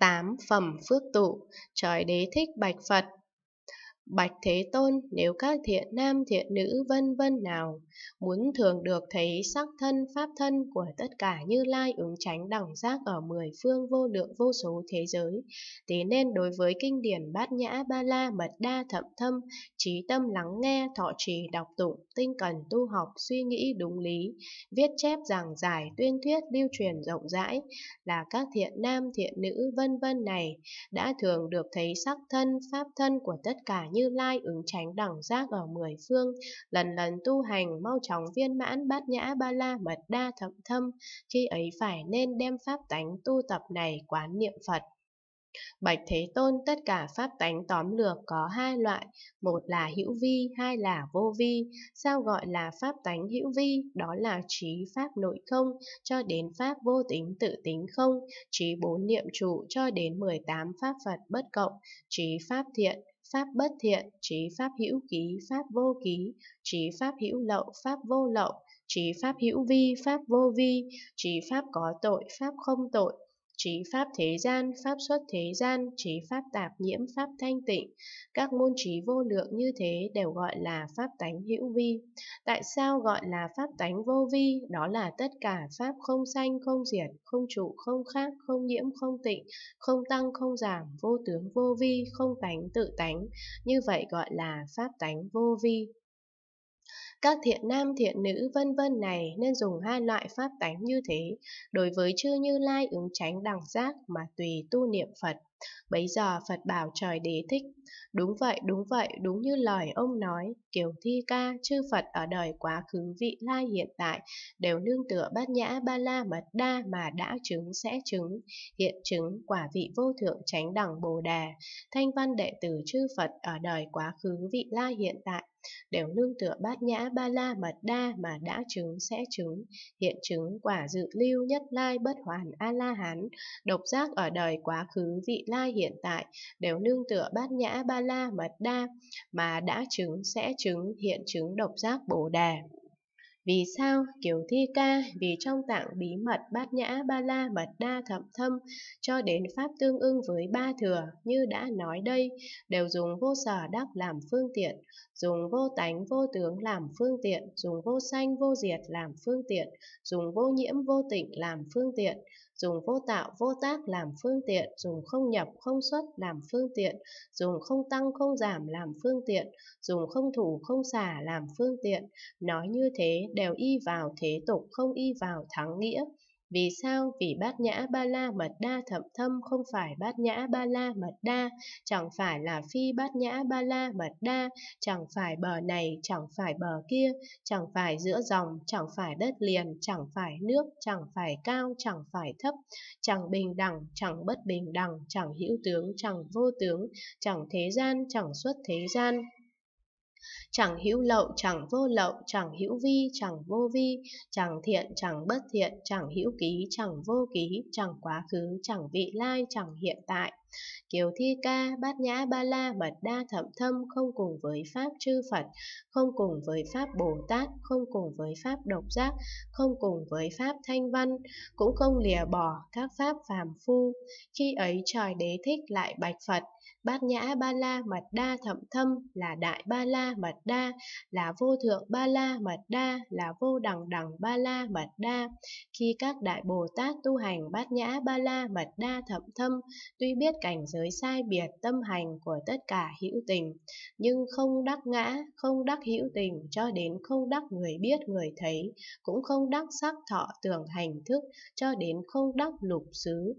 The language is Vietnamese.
Tám phẩm phước tụ, trời đế thích bạch Phật, Bạch Thế Tôn nếu các thiện nam thiện nữ vân vân nào muốn thường được thấy sắc thân pháp thân của tất cả như lai ứng tránh đẳng giác ở mười phương vô lượng vô số thế giới thì nên đối với kinh điển bát nhã ba la mật đa thậm thâm trí tâm lắng nghe thọ trì đọc tụng tinh cần tu học suy nghĩ đúng lý viết chép giảng giải tuyên thuyết lưu truyền rộng rãi là các thiện nam thiện nữ vân vân này đã thường được thấy sắc thân pháp thân của tất cả như Lai ứng tránh đẳng giác ở mười phương, lần lần tu hành mau chóng viên mãn bát nhã ba la mật đa thậm thâm, khi ấy phải nên đem pháp tánh tu tập này quán niệm Phật. Bạch Thế Tôn tất cả pháp tánh tóm lược có hai loại, một là hữu vi, hai là vô vi. Sao gọi là pháp tánh hữu vi? Đó là trí pháp nội không cho đến pháp vô tính tự tính không, trí bốn niệm trụ cho đến 18 pháp Phật bất cộng, trí pháp thiện, pháp bất thiện, trí pháp hữu ký, pháp vô ký, trí pháp hữu lậu, pháp vô lậu, trí pháp hữu vi, pháp vô vi, trí pháp có tội, pháp không tội, trí pháp thế gian, pháp xuất thế gian, trí pháp tạp nhiễm, pháp thanh tịnh. Các môn trí vô lượng như thế đều gọi là pháp tánh hữu vi. Tại sao gọi là pháp tánh vô vi? Đó là tất cả pháp không sanh, không diệt, không trụ, không khác, không nhiễm, không tịnh, không tăng, không giảm, vô tướng vô vi, không tánh, tự tánh. Như vậy gọi là pháp tánh vô vi. Các thiện nam thiện nữ vân vân này nên dùng hai loại pháp tánh như thế, đối với chư Như Lai ứng tránh đẳng giác mà tùy tu niệm Phật. Bấy giờ Phật bảo trời đế thích, đúng vậy, đúng vậy, đúng như lời ông nói, kiểu thi ca, chư Phật ở đời quá khứ vị lai hiện tại, đều nương tựa bát nhã ba la mật đa mà đã chứng sẽ chứng, hiện chứng quả vị vô thượng tránh đẳng bồ đề, thanh văn đệ tử chư Phật ở đời quá khứ vị lai hiện tại, đều nương tựa bát nhã ba la mật đa mà đã chứng sẽ chứng hiện chứng quả dự lưu nhất lai bất hoàn a la hán độc giác ở đời quá khứ vị lai hiện tại đều nương tựa bát nhã ba la mật đa mà đã chứng sẽ chứng hiện chứng độc giác bồ đề vì sao kiểu thi ca vì trong tạng bí mật bát nhã ba la mật đa thậm thâm cho đến pháp tương ưng với ba thừa như đã nói đây đều dùng vô sở đắc làm phương tiện, dùng vô tánh vô tướng làm phương tiện, dùng vô sanh vô diệt làm phương tiện, dùng vô nhiễm vô tịnh làm phương tiện, dùng vô tạo vô tác làm phương tiện, dùng không nhập không xuất làm phương tiện, dùng không tăng không giảm làm phương tiện, dùng không thủ không xả làm phương tiện. Nói như thế đều y vào thế tục không y vào thắng nghĩa. Vì sao? Vì bát nhã ba la mật đa thậm thâm không phải bát nhã ba la mật đa, chẳng phải là phi bát nhã ba la mật đa, chẳng phải bờ này, chẳng phải bờ kia, chẳng phải giữa dòng, chẳng phải đất liền, chẳng phải nước, chẳng phải cao, chẳng phải thấp, chẳng bình đẳng, chẳng bất bình đẳng, chẳng hữu tướng, chẳng vô tướng, chẳng thế gian, chẳng xuất thế gian chẳng hữu lậu chẳng vô lậu chẳng hữu vi chẳng vô vi chẳng thiện chẳng bất thiện chẳng hữu ký chẳng vô ký chẳng quá khứ chẳng vị lai chẳng hiện tại Kiều thi ca, bát nhã ba la mật đa thậm thâm không cùng với Pháp chư Phật, không cùng với Pháp Bồ Tát, không cùng với Pháp độc giác, không cùng với Pháp thanh văn, cũng không lìa bỏ các Pháp phàm phu. Khi ấy trời đế thích lại bạch Phật, Bát nhã ba la mật đa thậm thâm là đại ba la mật đa, là vô thượng ba la mật đa, là vô đẳng đẳng ba la mật đa. Khi các đại Bồ Tát tu hành bát nhã ba la mật đa thậm thâm, tuy biết cảnh giới sai biệt tâm hành của tất cả hữu tình, nhưng không đắc ngã, không đắc hữu tình cho đến không đắc người biết người thấy, cũng không đắc sắc thọ tưởng hành thức cho đến không đắc lục xứ.